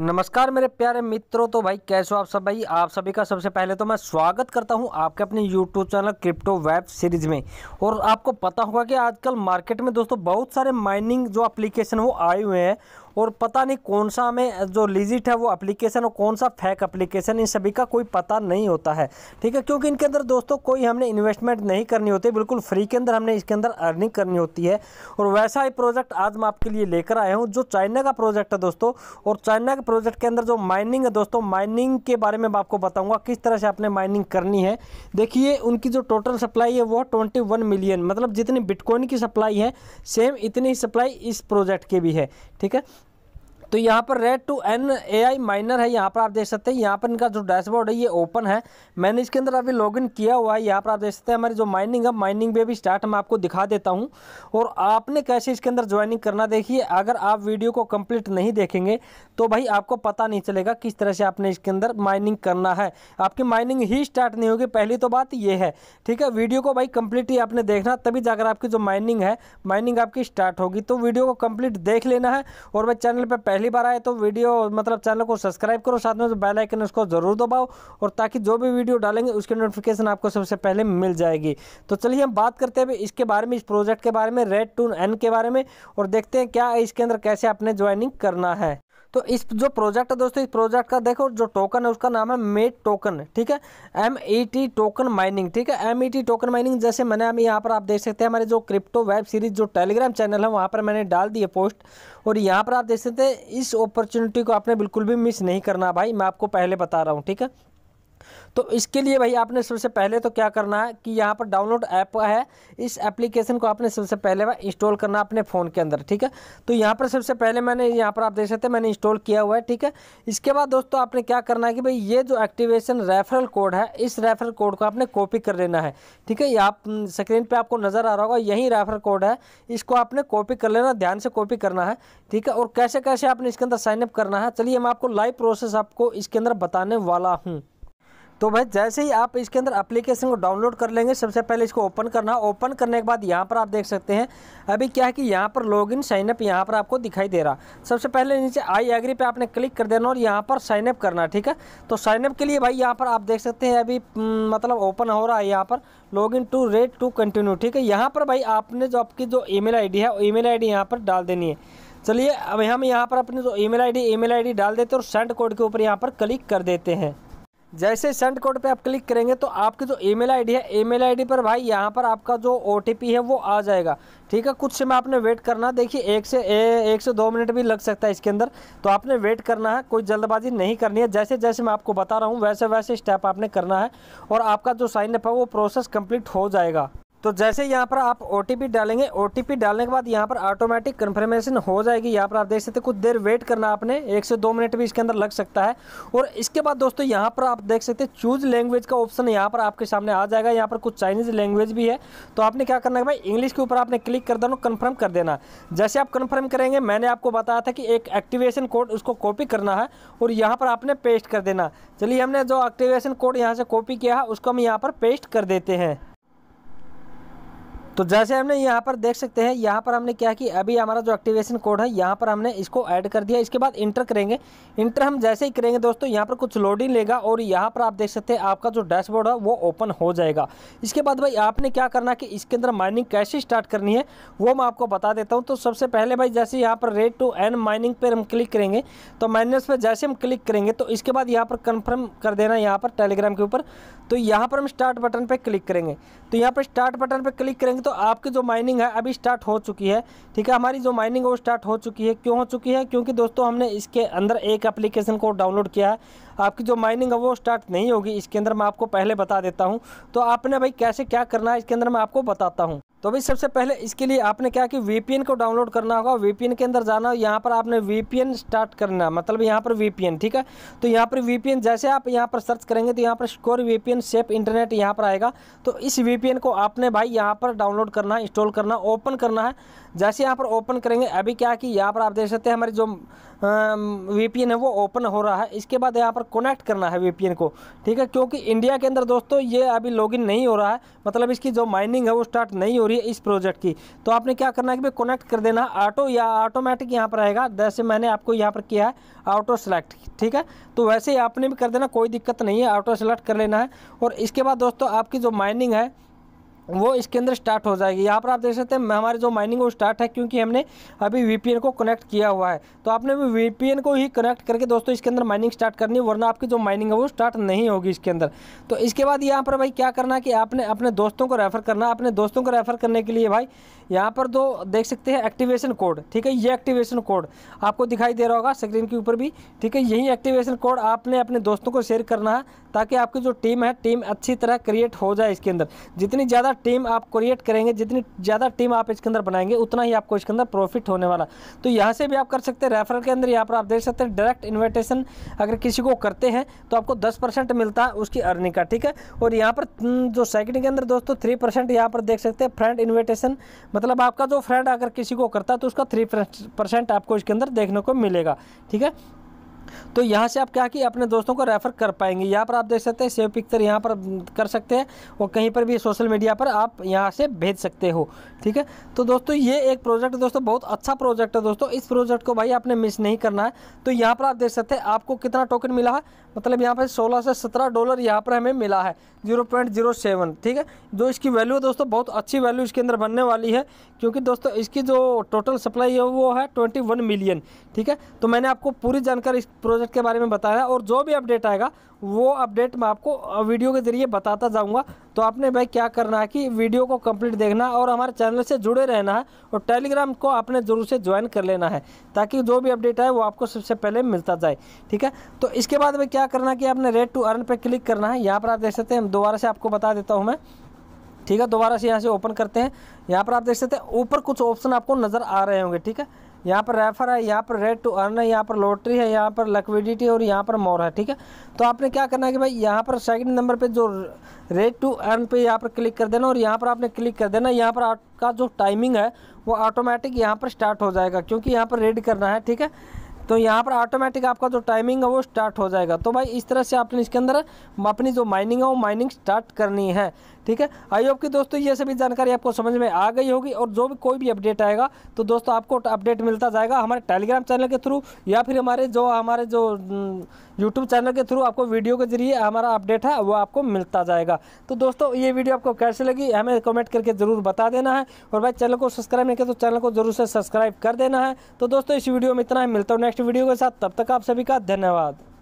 नमस्कार मेरे प्यारे मित्रों तो भाई कैसे हो आप सब भाई आप सभी का सबसे पहले तो मैं स्वागत करता हूं आपके अपने YouTube channel crypto web series में और आपको पता होगा कि आजकल मार्केट में दोस्तों बहुत सारे माइनिंग जो एप्लीकेशन वो आए हुए हैं और पता नहीं कौन सा हमें जो लिजिट है वो अप्लीकेशन और कौन सा फेक अप्लीकेशन इन सभी का कोई पता नहीं होता है ठीक है क्योंकि इनके अंदर दोस्तों कोई हमने इन्वेस्टमेंट नहीं करनी होती बिल्कुल फ्री के अंदर हमने इसके अंदर अर्निंग करनी होती है और वैसा ही प्रोजेक्ट आज मैं आपके लिए लेकर आया हूँ जो चाइना का प्रोजेक्ट है दोस्तों और चाइना के प्रोजेक्ट के अंदर जो माइनिंग है दोस्तों माइनिंग के बारे में मैं आपको बताऊँगा किस तरह से आपने माइनिंग करनी है देखिए उनकी जो टोटल सप्लाई है वो ट्वेंटी मिलियन मतलब जितनी बिटकॉइन की सप्लाई है सेम इतनी सप्लाई इस प्रोजेक्ट की भी है ठीक है तो यहाँ पर read to N A I miner है यहाँ पर आप देख सकते हैं यहाँ पर इनका जो डैशबोर्ड है ये ओपन है मैंने इसके अंदर अभी लॉगिन किया हुआ है यहाँ पर आप देख सकते हैं हमारी जो माइनिंग है माइनिंग पे भी स्टार्ट मैं आपको दिखा देता हूँ और आपने कैसे इसके अंदर ज्वाइनिंग करना देखिए अगर आप वीडियो को कंप्लीट नहीं देखेंगे तो भाई आपको पता नहीं चलेगा किस तरह से आपने इसके अंदर माइनिंग करना है आपकी माइनिंग ही स्टार्ट नहीं होगी पहली तो बात ये है ठीक है वीडियो को भाई कंप्लीट ही आपने देखना तभी जाकर आपकी जो माइनिंग है माइनिंग आपकी स्टार्ट होगी तो वीडियो को कंप्लीट देख लेना है और भाई चैनल पर पहले पहली बार आए तो वीडियो मतलब चैनल को सब्सक्राइब करो साथ में बेल आइकन उसको ज़रूर दबाओ और ताकि जो भी वीडियो डालेंगे उसकी नोटिफिकेशन आपको सबसे पहले मिल जाएगी तो चलिए हम बात करते हैं इसके बारे में इस प्रोजेक्ट के बारे में रेड टून एन के बारे में और देखते हैं क्या इसके अंदर कैसे आपने ज्वाइनिंग करना है तो इस जो प्रोजेक्ट है दोस्तों इस प्रोजेक्ट का देखो जो टोकन है उसका नाम है मेट टोकन ठीक है M E T token mining ठीक है M E T token mining जैसे मैंने अभी यहाँ पर आप देख सकते हैं हमारे जो क्रिप्टो वेब सीरीज जो टेलीग्राम चैनल है वहाँ पर मैंने डाल दी है पोस्ट और यहाँ पर आप देख सकते हैं इस अपॉर्चुनिटी को आपने बिल्कुल भी मिस नहीं करना भाई मैं आपको पहले बता रहा हूँ ठीक है तो इसके लिए भाई आपने सबसे पहले तो क्या करना है कि यहाँ पर डाउनलोड ऐप है इस एप्लीकेशन को आपने सबसे पहले इंस्टॉल करना अपने फ़ोन के अंदर ठीक है तो यहाँ पर सबसे पहले मैंने यहाँ पर आप देख सकते हैं मैंने इंस्टॉल किया हुआ है ठीक है इसके बाद दोस्तों आपने क्या करना है कि भाई ये जो एक्टिवेशन रेफरल कोड है इस रेफरल कोड को आपने कॉपी कर लेना है ठीक है आप स्क्रीन पर आपको नज़र आ रहा होगा यही रेफरल कोड है इसको आपने कॉपी कर लेना ध्यान से कॉपी करना है ठीक है और कैसे कैसे आपने इसके अंदर साइनअप करना है चलिए मैं आपको लाइव प्रोसेस आपको इसके अंदर बताने वाला हूँ तो भाई जैसे ही आप इसके अंदर एप्लीकेशन को डाउनलोड कर लेंगे सबसे पहले इसको ओपन करना ओपन करने के बाद यहाँ पर आप देख सकते हैं अभी क्या है कि यहाँ पर लॉग इन साइनअप यहाँ पर आपको दिखाई दे रहा सबसे पहले नीचे आई एग्री पे आपने क्लिक कर देना और यहाँ पर साइनअप करना ठीक है तो साइनअप के लिए भाई यहाँ पर आप देख सकते हैं अभी हम्म, मतलब ओपन हो रहा है यहाँ पर log in to read to continue ठीक है यहाँ पर भाई आपने जो आपकी जो ई मेल है ई मेल आई यहाँ पर डाल देनी है चलिए अब हम यहाँ पर अपनी जो ई मेल आई डी डाल देते हैं और सेंड कोड के ऊपर यहाँ पर क्लिक कर देते हैं जैसे सेंड कोड पे आप क्लिक करेंगे तो आपकी जो ईमेल आईडी है ईमेल आईडी पर भाई यहाँ पर आपका जो ओ है वो आ जाएगा ठीक है कुछ समय आपने वेट करना देखिए एक से ए, एक से दो मिनट भी लग सकता है इसके अंदर तो आपने वेट करना है कोई जल्दबाजी नहीं करनी है जैसे जैसे मैं आपको बता रहा हूँ वैसे वैसे स्टेप आपने करना है और आपका जो साइनअप है वो प्रोसेस कम्प्लीट हो जाएगा तो जैसे यहाँ पर आप ओ डालेंगे ओ डालने के बाद यहाँ पर ऑटोमेटिक कन्फर्मेशन हो जाएगी यहाँ पर आप देख सकते हैं कुछ देर वेट करना आपने एक से दो मिनट भी इसके अंदर लग सकता है और इसके बाद दोस्तों यहाँ पर आप देख सकते हैं चूज लैंग्वेज का ऑप्शन यहाँ पर आपके सामने आ जाएगा यहाँ पर कुछ चाइनीज लैंग्वेज भी है तो आपने क्या करना है भाई इंग्लिश के ऊपर आपने क्लिक कर देना कन्फर्म कर देना जैसे आप कन्फर्म करेंगे मैंने आपको बताया था कि एक एक्टिवेशन कोड उसको कॉपी करना है और यहाँ पर आपने पेस्ट कर देना चलिए हमने जो एक्टिवेशन कोड यहाँ से कॉपी किया है उसको हम यहाँ पर पेस्ट कर देते हैं तो जैसे हमने यहाँ पर देख सकते हैं यहाँ पर हमने क्या कि अभी हमारा जो एक्टिवेशन कोड है यहाँ पर हमने इसको ऐड कर दिया इसके बाद इंटर करेंगे इंटर हम जैसे ही करेंगे दोस्तों यहाँ पर कुछ लोडिंग लेगा और यहाँ पर आप देख सकते हैं आपका जो डैशबोर्ड है वो ओपन हो जाएगा इसके बाद भाई आपने क्या करना कि इसके अंदर माइनिंग कैसे स्टार्ट करनी है वो मैं आपको बता देता हूँ तो सबसे पहले भाई जैसे यहाँ पर रेड टू एन माइनिंग पर हम क्लिक करेंगे तो माइनस पर जैसे हम क्लिक करेंगे तो इसके बाद यहाँ पर कन्फर्म कर देना यहाँ पर टेलीग्राम के ऊपर तो यहाँ पर हम स्टार्ट बटन पर क्लिक करेंगे तो यहाँ पर स्टार्ट बटन पर क्लिक करेंगे तो आपकी जो माइनिंग है अभी स्टार्ट हो चुकी है ठीक है हमारी जो माइनिंग है वो स्टार्ट हो चुकी है क्यों हो चुकी है क्योंकि दोस्तों हमने इसके अंदर एक एप्लीकेशन को डाउनलोड किया है आपकी जो माइनिंग है वो स्टार्ट नहीं होगी इसके अंदर मैं आपको पहले बता देता हूँ तो आपने भाई कैसे क्या करना है इसके अंदर मैं आपको बताता हूँ तो भाई सबसे पहले इसके लिए आपने क्या कि वीपीएन को डाउनलोड करना होगा वीपीएन के अंदर जाना हो यहाँ पर आपने वीपीएन स्टार्ट करना मतलब यहाँ पर वीपीएन ठीक है तो यहाँ पर वीपीएन जैसे आप यहाँ पर सर्च करेंगे तो यहाँ पर स्कोर वीपीएन सेफ इंटरनेट यहाँ पर आएगा तो इस वीपीएन को आपने भाई यहाँ पर डाउनलोड करना है इंस्टॉल करना ओपन करना है जैसे यहाँ पर ओपन करेंगे अभी क्या कि यहाँ पर आप देख सकते हैं हमारी जो वी है वो ओपन हो रहा है इसके बाद यहाँ पर कनेक्ट करना है वीपीएन को ठीक है क्योंकि इंडिया के अंदर दोस्तों ये अभी लॉगिन नहीं हो रहा है मतलब इसकी जो माइनिंग है वो स्टार्ट नहीं हो रही है इस प्रोजेक्ट की तो आपने क्या करना है कि कनेक्ट कर देना ऑटो या ऑटोमेटिक यहाँ पर रहेगा जैसे मैंने आपको यहाँ पर किया है ऑटो सेलेक्ट ठीक है तो वैसे ही आपने भी कर देना कोई दिक्कत नहीं है ऑटो सेलेक्ट कर लेना है और इसके बाद दोस्तों आपकी जो माइनिंग है वो इसके अंदर स्टार्ट हो जाएगी यहाँ पर आप देख सकते हैं हमारे जो माइनिंग वो स्टार्ट है क्योंकि हमने अभी वीपीएन को कनेक्ट किया हुआ है तो आपने भी वीपीएन को ही कनेक्ट करके दोस्तों इसके अंदर माइनिंग स्टार्ट करनी है वरना आपकी जो माइनिंग है वो स्टार्ट नहीं होगी इसके अंदर तो इसके बाद यहाँ पर भाई क्या करना है कि आपने अपने दोस्तों को रेफ़र करना अपने दोस्तों को रेफ़र करने के लिए भाई यहाँ पर दो देख सकते हैं एक्टिवेशन कोड ठीक है ये एक्टिवेशन कोड आपको दिखाई दे रहा होगा स्क्रीन के ऊपर भी ठीक है यही एक्टिवेशन कोड आपने अपने दोस्तों को शेयर करना है ताकि आपकी जो टीम है टीम अच्छी तरह क्रिएट हो जाए इसके अंदर जितनी ज़्यादा टीम आप क्रिएट करेंगे जितनी ज़्यादा टीम आप इसके अंदर बनाएंगे उतना ही आपको इसके अंदर प्रॉफिट होने वाला तो यहाँ से भी आप कर सकते हैं रेफरल के अंदर यहाँ पर आप देख सकते हैं डायरेक्ट इन्विटेशन अगर किसी को करते हैं तो आपको दस मिलता है उसकी अर्निंग का ठीक है और यहाँ पर हम्म, जो सेकंड के अंदर दोस्तों थ्री परसेंट पर देख सकते हैं फ्रेंड इन्विटेशन मतलब आपका जो फ्रेंड अगर किसी को करता है तो उसका थ्री परसेंट आपको इसके अंदर देखने को मिलेगा ठीक है तो यहाँ से आप क्या कि अपने दोस्तों को रेफ़र कर पाएंगे यहाँ पर आप देख सकते हैं सेव पिक्चर यहाँ पर कर सकते हैं और कहीं पर भी सोशल मीडिया पर आप यहाँ से भेज सकते हो ठीक है तो दोस्तों ये एक प्रोजेक्ट दोस्तों बहुत अच्छा प्रोजेक्ट है दोस्तों इस प्रोजेक्ट को भाई आपने मिस नहीं करना है तो यहाँ पर आप देख सकते हैं आपको कितना टोकन मिला है मतलब यहाँ पर सोलह से सत्रह डॉलर यहाँ पर हमें मिला है जीरो पॉइंट जीरो सेवन ठीक है जो इसकी वैल्यू दोस्तों बहुत अच्छी वैल्यू इसके अंदर बनने वाली है क्योंकि दोस्तों इसकी जो टोटल सप्लाई है वो है ट्वेंटी वन मिलियन ठीक है तो मैंने आपको पूरी जानकारी प्रोजेक्ट के बारे में बताया और जो भी अपडेट आएगा वो अपडेट मैं आपको वीडियो के ज़रिए बताता जाऊंगा तो आपने भाई क्या करना है कि वीडियो को कंप्लीट देखना और हमारे चैनल से जुड़े रहना है और टेलीग्राम को आपने ज़रूर से ज्वाइन कर लेना है ताकि जो भी अपडेट आए वो आपको सबसे पहले मिलता जाए ठीक है तो इसके बाद में क्या करना है कि आपने रेड टू अर्न पर क्लिक करना है यहाँ पर आप देख सकते हैं दोबारा से आपको बता देता हूँ मैं ठीक है दोबारा से यहाँ से ओपन करते हैं यहाँ पर आप देख सकते हैं ऊपर कुछ ऑप्शन आपको नज़र आ रहे होंगे ठीक है यहाँ पर रेफर है यहाँ पर रेड टू अर्न है यहाँ पर लॉटरी है यहाँ पर लिक्विडिटी और यहाँ पर मोर है ठीक है तो आपने क्या करना है कि भाई यहाँ पर सेकंड नंबर पे जो रेड टू अर्न पे यहाँ पर क्लिक कर देना और यहाँ पर आपने क्लिक कर देना यहाँ पर आपका जो टाइमिंग है वो ऑटोमेटिक यहाँ पर स्टार्ट हो जाएगा क्योंकि यहाँ पर रेड करना है ठीक है तो यहाँ पर ऑटोमेटिक आपका जो टाइमिंग है वो स्टार्ट हो जाएगा तो भाई इस तरह से आपने इसके अंदर अपनी जो माइनिंग है वो माइनिंग स्टार्ट करनी है ठीक है आई होप कि दोस्तों ये सभी जानकारी आपको समझ में आ गई होगी और जो भी कोई भी अपडेट आएगा तो दोस्तों आपको अपडेट मिलता जाएगा हमारे टेलीग्राम चैनल के थ्रू या फिर हमारे जो हमारे जो यूट्यूब चैनल के थ्रू आपको वीडियो के जरिए हमारा अपडेट है वो आपको मिलता जाएगा तो दोस्तों ये वीडियो आपको कैसे लगी हमें कमेंट करके ज़रूर बता देना है और भाई चैनल को सब्सक्राइब नहीं किया तो चैनल को जरूर से सब्सक्राइब कर देना है तो दोस्तों इस वीडियो में इतना ही मिलता हूँ नेक्स्ट वीडियो के साथ तब तक आप सभी का धन्यवाद